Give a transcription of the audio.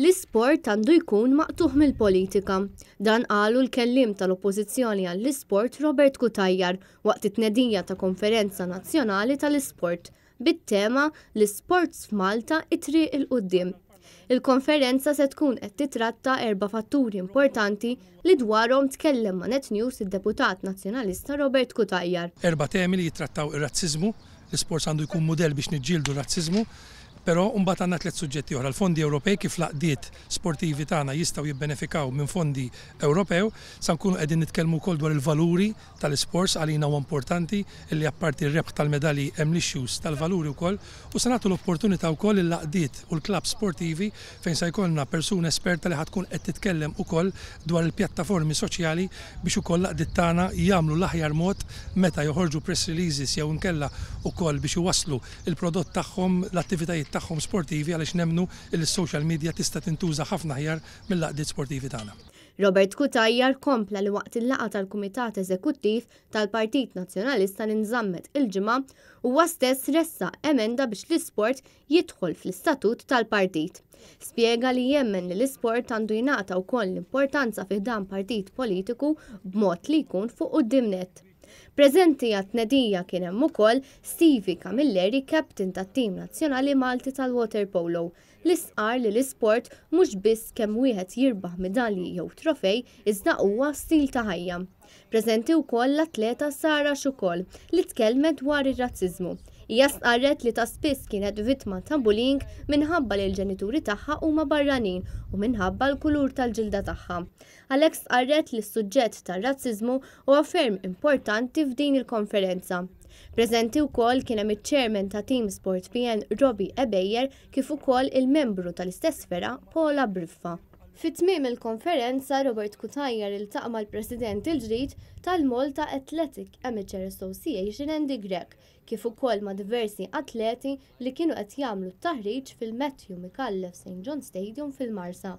L-isport għandu jkun maqtuħ mill-politika. Dan qalu l-kellim tal-oppożizzjoni għall-isport Robert Kutajjar waqt it-tnedija ta' Konferenza Nazzjonali tal-Isport bit-tema l-Sports f'Malta it-triq il-qoddim. Il-konferenza se tkun qed titratta erba' fatturi importanti li dwarhom tkellem ma' Net News id-Deputat Nazzjonalista Robert Kutajjar. Erba' temi li jitrattaw ir-razziżmu, l-isport għandu jkun model biex niġġieldu r-razziżmu, Pero mbagħad għandna tliet suġġetti oħra. L-fondi Ewropej kif laqdiet sportivi tagħna jistgħu jibbenefikaw minn fondi Ewropew sa nkunu qegħdin nitkellmu wkoll dwar il-valuri tal-isports għalina huwa importanti illi apparti r-rebħ tal-medalji hemm l-issues tal-valuri wkoll u se nagħtu l-opportunità wkoll il-laqdiet u l-klab sportivi fejn se jkollna persuna esperta li ħadkun qed titkellem ukoll dwar il-pjattaformi soċjali biex ukoll laqdiet tagħna jagħmlu l-aħjar mod meta joħorġu press releases jew nkella ukoll biex iwasslu il-prodott tagħhom l-attivitajiet tagħhom sportivi għaliex nemnu il-social media tista' tintuża ħafna ħjar mill-laqdiet sportivi tagħna. Robert Kutajjar kompla li waqt il-laqa tal-Kumitat Eżekuttiv tal-Partit Nazzjonalista ninżammet il-ġimgħa huwa stess ressa emenda biex l-isport jidħol fl-istatut tal-partit. Spiega li jemmen li l-isport għandu jingħata wkoll l-importanza fi dan partit politiku b'mod li jkun fuq qudiemnet. Prezenti għat-tnedija kien hemm ukoll Stevie Camilleri, kapten tat-tim nazzjonali Malti tal-water polo. L-isqar li l-isport mhux biss kemm wieħed jirbaħ medalji jew trofej iżda huwa stil ta' ħajja. Prezenti wkoll l-atleta Sara Xukol li tkellmet dwar ir-razziżmu. Hija sqarret li ta' spiss kienet vittma ta' bullying minħabba li l-ġenituri tagħha huma barranin u minħabba l-kulur tal-ġilda tagħha. Alex sqarret li s-suġġett tar-razziżmu huwa ferm importanti f'din il-konferenza. Preżenti wkoll kien hemm iċ-chairman ta' Team Sport PN Robbie Ebejjer kif ukoll il-membru tal-istess Paula Briffa. Fit-tmiem il-konferenza, Robert Kutajjar il-taqma l-President il-ġdid tal-Malta Athletic Amateur Association and the Greek, kif ukoll ma' diversi atleti li kienu qed jagħmlu t-taħriġ fil-Matthew Mikallef St. John Stadium fil-Marsa.